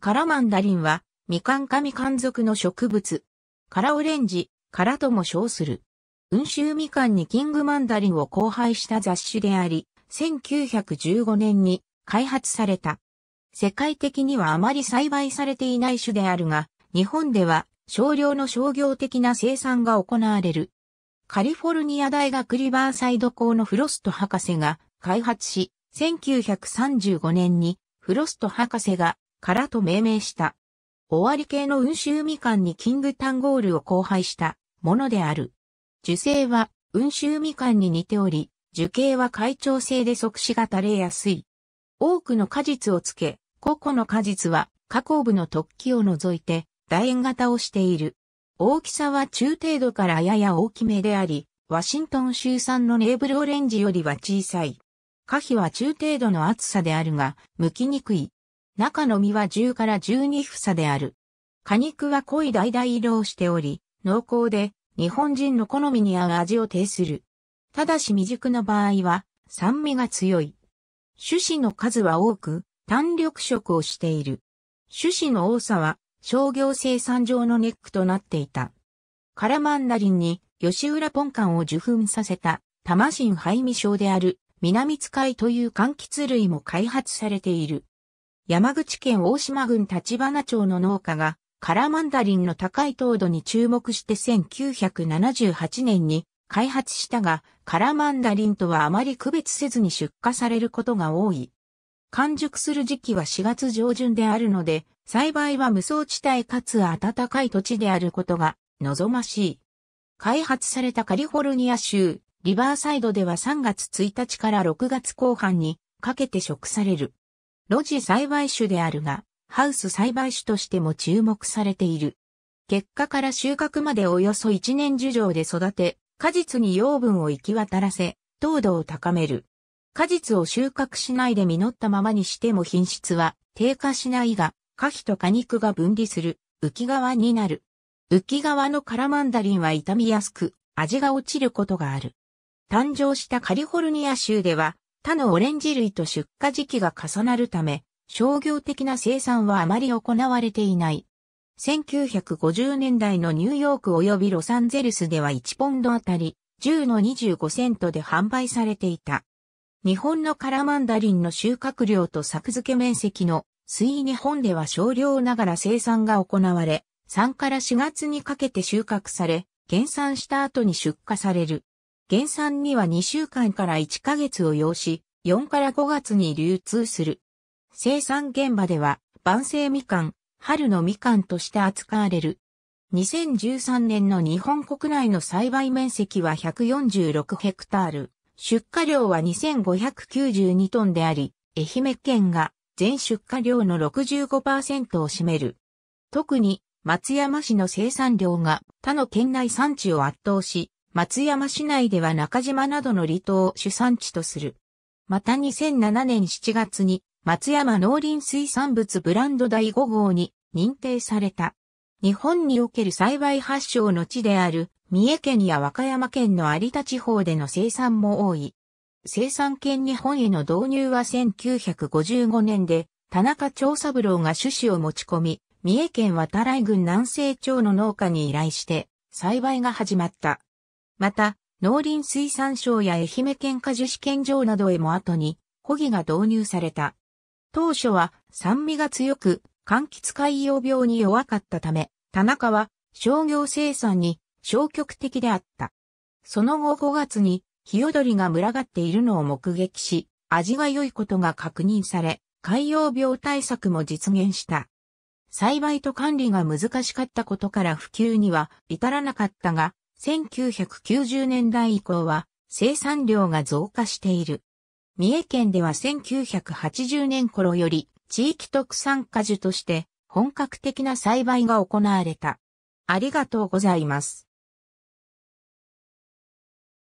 カラマンダリンは、ミカンカミカン属の植物。カラオレンジ、カラとも称する。温州ミカンにキングマンダリンを交配した雑種であり、1915年に開発された。世界的にはあまり栽培されていない種であるが、日本では少量の商業的な生産が行われる。カリフォルニア大学リバーサイド校のフロスト博士が開発し、1935年にフロスト博士がからと命名した。終わり系の温州みかんにキングタンゴールを交配したものである。樹勢は温州みかんに似ており、樹形は会長性で即死が垂れやすい。多くの果実をつけ、個々の果実は加工部の突起を除いて楕円型をしている。大きさは中程度からやや大きめであり、ワシントン州産のネーブルオレンジよりは小さい。果皮は中程度の厚さであるが、剥きにくい。中の実は10から12房である。果肉は濃い橙色をしており、濃厚で日本人の好みに合う味を呈する。ただし未熟の場合は酸味が強い。種子の数は多く、単緑色をしている。種子の多さは商業生産上のネックとなっていた。カラマンダリンに吉浦ポンカンを受粉させた、タマシンハイミ症である南使いという柑橘類も開発されている。山口県大島郡立花町の農家が、カラマンダリンの高い糖度に注目して1978年に開発したが、カラマンダリンとはあまり区別せずに出荷されることが多い。完熟する時期は4月上旬であるので、栽培は無双地帯かつ暖かい土地であることが望ましい。開発されたカリフォルニア州、リバーサイドでは3月1日から6月後半にかけて食される。露地栽培種であるが、ハウス栽培種としても注目されている。結果から収穫までおよそ1年樹上で育て、果実に養分を行き渡らせ、糖度を高める。果実を収穫しないで実ったままにしても品質は低下しないが、果皮と果肉が分離する、浮き側になる。浮き側のカラマンダリンは傷みやすく、味が落ちることがある。誕生したカリフォルニア州では、他のオレンジ類と出荷時期が重なるため、商業的な生産はあまり行われていない。1950年代のニューヨーク及びロサンゼルスでは1ポンドあたり10の25セントで販売されていた。日本のカラマンダリンの収穫量と作付け面積の水日本では少量ながら生産が行われ、3から4月にかけて収穫され、減産した後に出荷される。原産には2週間から1ヶ月を要し、4から5月に流通する。生産現場では、晩生みかん、春のみかんとして扱われる。2013年の日本国内の栽培面積は146ヘクタール、出荷量は2592トンであり、愛媛県が全出荷量の65%を占める。特に松山市の生産量が他の県内産地を圧倒し、松山市内では中島などの離島を主産地とする。また2007年7月に松山農林水産物ブランド第5号に認定された。日本における栽培発祥の地である三重県や和歌山県の有田地方での生産も多い。生産権日本への導入は1955年で、田中長三郎が種子を持ち込み、三重県渡来郡南西町の農家に依頼して、栽培が始まった。また、農林水産省や愛媛県果樹試験場などへも後に、コギが導入された。当初は酸味が強く、柑橘海洋病に弱かったため、田中は商業生産に消極的であった。その後5月に、ヒヨドリが群がっているのを目撃し、味が良いことが確認され、海洋病対策も実現した。栽培と管理が難しかったことから普及には至らなかったが、1990年代以降は生産量が増加している。三重県では1980年頃より地域特産果樹として本格的な栽培が行われた。ありがとうございます。